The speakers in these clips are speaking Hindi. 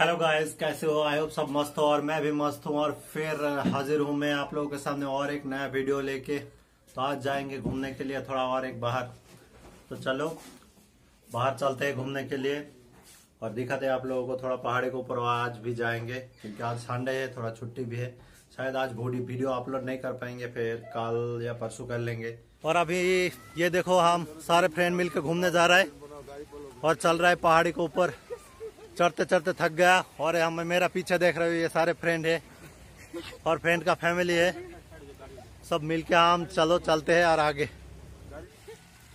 हेलो गाइस कैसे हो आई होप सब मस्त हो और मैं भी मस्त हूँ और फिर uh, हाजिर हूँ मैं आप लोगों के सामने और एक नया वीडियो लेके तो आज जाएंगे घूमने के लिए थोड़ा और एक बाहर तो चलो बाहर चलते हैं घूमने के लिए और दिखाते हैं आप लोगों को थोड़ा पहाड़ी के ऊपर आज भी जाएंगे क्योंकि आज संडे है थोड़ा छुट्टी भी है शायद आज बॉडी वीडियो अपलोड नहीं कर पाएंगे फिर कल या परसों कर लेंगे और अभी ये देखो हम सारे फ्रेंड मिलकर घूमने जा रहे हैं और चल रहा है पहाड़ी के ऊपर चढ़ते चढ़ते थक गया और हम मेरा पीछे देख रहे हो ये सारे फ्रेंड है और फ्रेंड का फैमिली है सब मिलके हम चलो चलते हैं और आगे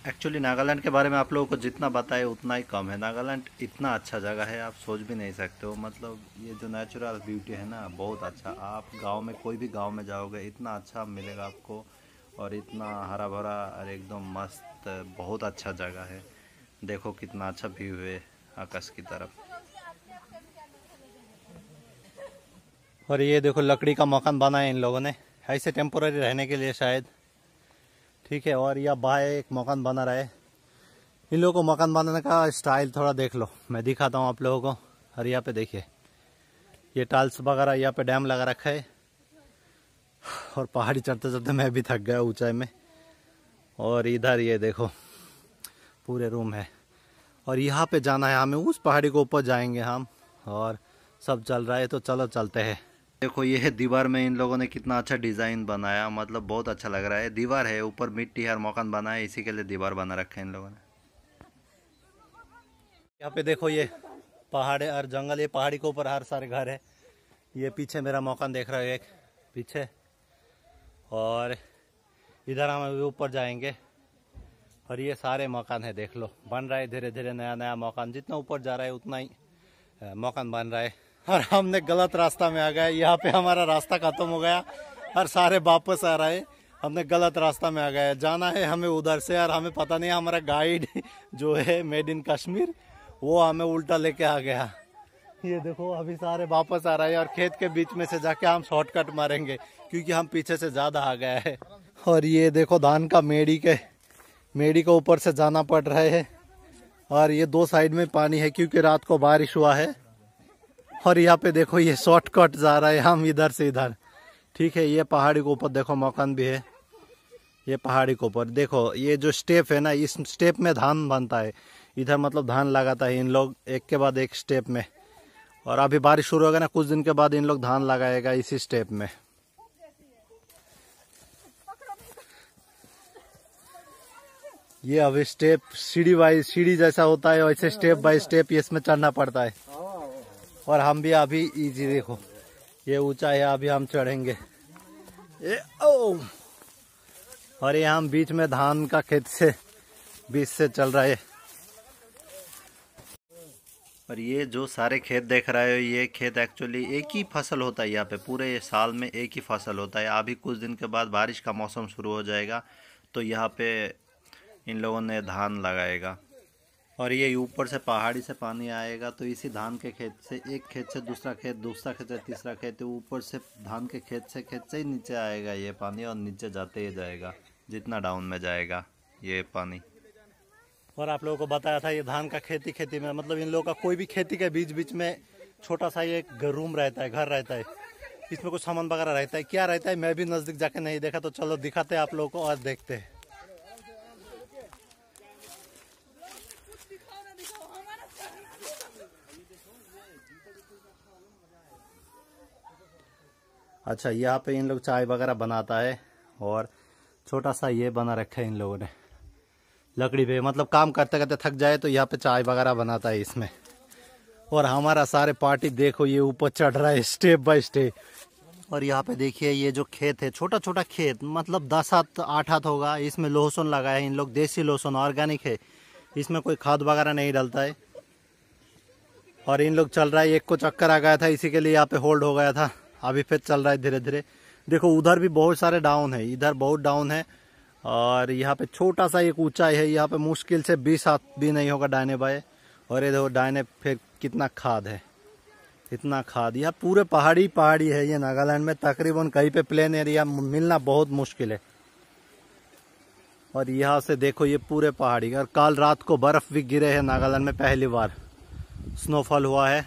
एक्चुअली नागालैंड के बारे में आप लोगों को जितना बताए उतना ही कम है नागालैंड इतना अच्छा जगह है आप सोच भी नहीं सकते हो मतलब ये जो नेचुरल ब्यूटी है ना बहुत अच्छा आप गांव में कोई भी गांव में जाओगे इतना अच्छा मिलेगा आपको और इतना हरा भरा और एकदम मस्त बहुत अच्छा जगह है देखो कितना अच्छा व्यू है आकाश की तरफ और ये देखो लकड़ी का मकान बना है इन लोगों ने ऐसे टेम्पोरी रहने के लिए शायद ठीक है और यह बाहर एक मकान बना रहा है इन लोगों को मकान बनाने का स्टाइल थोड़ा देख लो मैं दिखाता हूँ आप लोगों को और यहाँ पे देखिए ये टाल्स वगैरह यहाँ पे डैम लगा रखा है और पहाड़ी चढ़ते चढ़ते मैं भी थक गया ऊंचाई में और इधर ये देखो पूरे रूम है और यहाँ पे जाना है हमें उस पहाड़ी को ऊपर जाएंगे हम और सब चल रहा है तो चलो चलते हैं देखो ये है दीवार में इन लोगों ने कितना अच्छा डिज़ाइन बनाया मतलब बहुत अच्छा लग रहा है दीवार है ऊपर मिट्टी हर मकान बना है इसी के लिए दीवार बना रखा है इन लोगों ने यहाँ पे देखो ये पहाड़ और जंगल ये पहाड़ी के ऊपर हर सारे घर है ये पीछे मेरा मकान देख रहा है एक पीछे और इधर हम अभी ऊपर जाएंगे और ये सारे मकान है देख लो बन रहा है धीरे धीरे नया नया मकान जितना ऊपर जा रहा है उतना ही मकान बन रहा है और हमने गलत रास्ता में आ गए यहाँ पे हमारा रास्ता खत्म हो गया और सारे वापस आ रहे हमने गलत रास्ता में आ गए जाना है हमें उधर से और हमें पता नहीं हमारा गाइड जो है मेड इन कश्मीर वो हमें उल्टा लेके आ गया ये देखो अभी सारे वापस आ रहे हैं और खेत के बीच में से जाके हम शॉर्टकट मारेंगे क्योंकि हम पीछे से ज़्यादा आ गए हैं और ये देखो धान का मेड़ी के मेड़ी के ऊपर से जाना पड़ रहा है और ये दो साइड में पानी है क्योंकि रात को बारिश हुआ है और यहाँ पे देखो ये शॉर्टकट जा रहा है हम इधर से इधर ठीक है ये पहाड़ी के ऊपर देखो मकान भी है ये पहाड़ी के ऊपर देखो ये जो स्टेप है ना इस स्टेप में धान बनता है इधर मतलब धान लगाता है इन लोग एक के बाद एक स्टेप में और अभी बारिश शुरू होगा ना कुछ दिन के बाद इन लोग धान लगाएगा इसी स्टेप में ये अभी स्टेप सीढ़ी बाई सीढ़ी जैसा होता है वैसे स्टेप बाय स्टेप इसमें चढ़ना पड़ता है और हम भी अभी इजी देखो ये ऊंचा है अभी हम चढ़ेंगे ये ओ और ये हम बीच में धान का खेत से बीच से चल रहे है और ये जो सारे खेत देख रहे हो ये खेत एक्चुअली एक ही फसल होता है यहाँ पे पूरे साल में एक ही फसल होता है अभी कुछ दिन के बाद बारिश का मौसम शुरू हो जाएगा तो यहाँ पे इन लोगों ने धान लगाएगा और ये ऊपर से पहाड़ी से पानी आएगा तो इसी धान के खेत से एक खेत से दूसरा खेत दूसरा खेत से तीसरा खेत ऊपर से धान के खेत से खेत से ही नीचे आएगा ये पानी और नीचे जाते ही जाएगा जितना डाउन में जाएगा ये पानी और आप लोगों को बताया था ये धान का खेती खेती में मतलब इन लोगों का कोई भी खेती के बीच बीच में छोटा सा ये रूम रहता है घर रहता है इसमें कुछ सामान वगैरह रहता है क्या रहता है मैं भी नज़दीक जाके नहीं देखा तो चलो दिखाते आप लोगों को और देखते हैं अच्छा यहाँ पे इन लोग चाय वगैरह बनाता है और छोटा सा ये बना रखा है इन लोगों ने लकड़ी पे मतलब काम करते करते थक जाए तो यहाँ पे चाय वगैरह बनाता है इसमें और हमारा सारे पार्टी देखो ये ऊपर चढ़ रहा है स्टेप बाय स्टेप और यहाँ पे देखिए ये जो खेत है छोटा छोटा खेत मतलब दस हाथ आठ हाथ होगा इसमें लहसुन लगाया है इन लोग देसी लहसुन ऑर्गेनिक है इसमें कोई खाद वगैरह नहीं डलता है और इन लोग चल रहा है एक को चक्कर आ गया था इसी के लिए यहाँ पे होल्ड हो गया था अभी फिर चल रहा है धीरे धीरे देखो उधर भी बहुत सारे डाउन है इधर बहुत डाउन है और यहाँ पे छोटा सा एक ऊंचाई है यहाँ पे मुश्किल से बीस हाथ भी नहीं होगा डायने बाय और ये देखो डायने फिर कितना खाद है इतना खाद यहाँ पूरे पहाड़ी पहाड़ी है ये नागालैंड में तकरीबन कहीं पे प्लेन एरिया मिलना बहुत मुश्किल है और यहाँ से देखो ये पूरे पहाड़ी और कल रात को बर्फ़ भी गिरे है नागालैंड में पहली बार स्नोफॉल हुआ है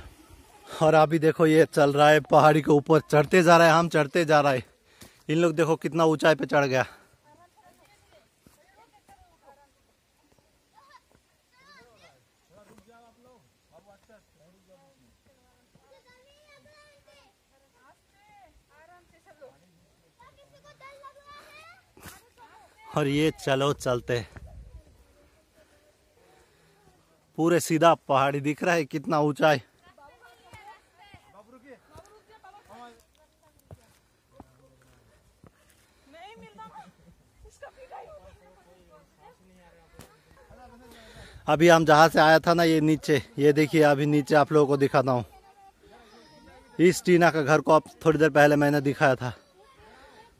और अभी देखो ये चल रहा है पहाड़ी के ऊपर चढ़ते जा रहा है हम चढ़ते जा रहा है इन लोग देखो कितना ऊंचाई पे चढ़ गया और ये चलो चलते पूरे सीधा पहाड़ी दिख रहा है कितना ऊंचाई अभी हम जहाँ से आया था ना ये नीचे ये देखिए अभी नीचे आप लोगों को दिखाता हूँ इस टीना का घर को आप थोड़ी देर पहले मैंने दिखाया था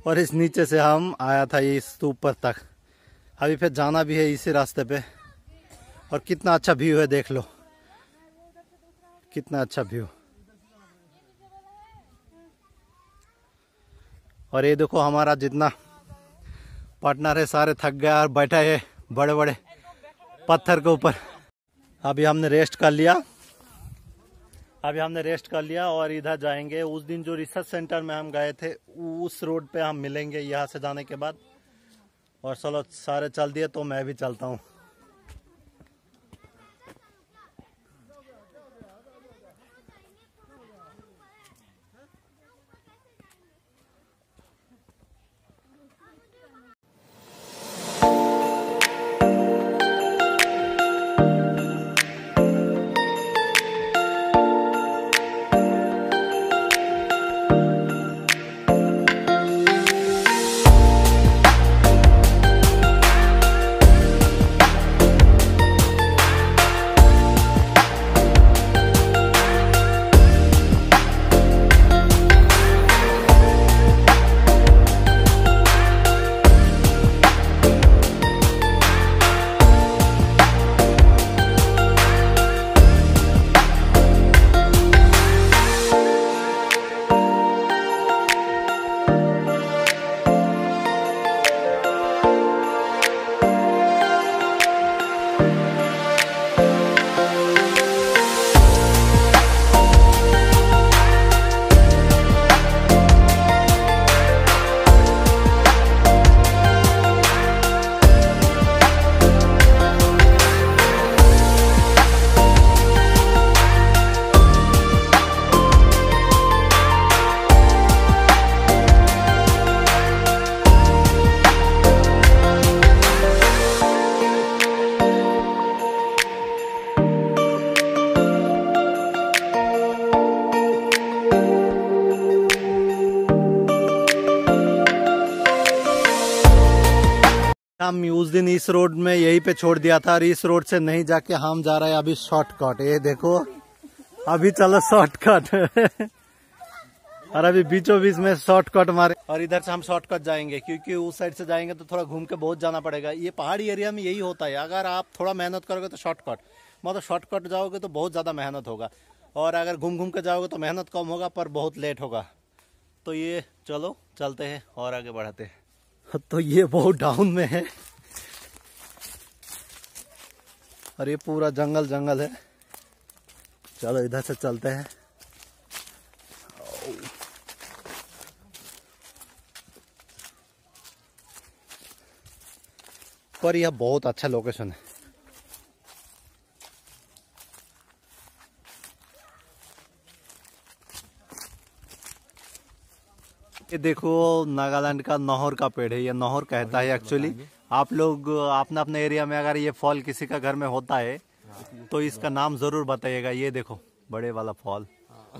और इस नीचे से हम आया था ये इस ऊपर तक अभी फिर जाना भी है इसी रास्ते पे और कितना अच्छा व्यू है देख लो कितना अच्छा व्यू और ये देखो हमारा जितना पार्टनर है सारे थक गया और बैठा है बड़े बड़े पत्थर के ऊपर अभी हमने रेस्ट कर लिया अभी हमने रेस्ट कर लिया और इधर जाएंगे उस दिन जो रिसर्च सेंटर में हम गए थे उस रोड पे हम मिलेंगे यहाँ से जाने के बाद और चलो सारे चल दिए तो मैं भी चलता हूँ उस दिन इस रोड में यहीं पे छोड़ दिया था और इस रोड से नहीं जाके हम जा रहे हैं अभी शॉर्टकट ये देखो अभी चलो शॉर्टकट और अभी बीचों बीच में शॉर्टकट मारे और इधर से हम शॉर्टकट जाएंगे क्योंकि उस साइड से जाएंगे तो थोड़ा घूम के बहुत जाना पड़ेगा ये पहाड़ी एरिया में यही होता है अगर आप थोड़ा मेहनत करोगे तो शॉर्टकट मतलब शॉर्टकट जाओगे तो बहुत ज़्यादा मेहनत होगा और अगर घूम घूम के जाओगे तो मेहनत कम होगा पर बहुत लेट होगा तो ये चलो चलते हैं और आगे बढ़ाते हैं तो ये बहुत डाउन में है और ये पूरा जंगल जंगल है चलो इधर से चलते हैं पर यह बहुत अच्छा लोकेशन है ये देखो नागालैंड का नहर का पेड़ है ये नहर कहता है एक्चुअली आप लोग अपने अपने एरिया में अगर ये फॉल किसी का घर में होता है तो इसका नाम जरूर बताइएगा ये देखो बड़े वाला फॉल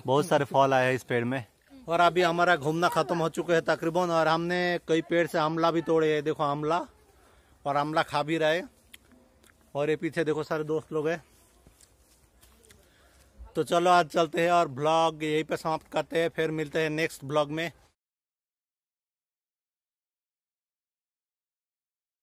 बहुत सारे फॉल आए है इस पेड़ में और अभी हमारा घूमना खत्म हो चुका है तकरीबन और हमने कई पेड़ से आमला भी तोड़े है देखो आमला और आमला खा भी रहे और ये पीछे देखो सारे दोस्त लोग है तो चलो आज चलते हैं और ब्लॉग यहीं पे समाप्त करते हैं फिर मिलते हैं नेक्स्ट ब्लॉग में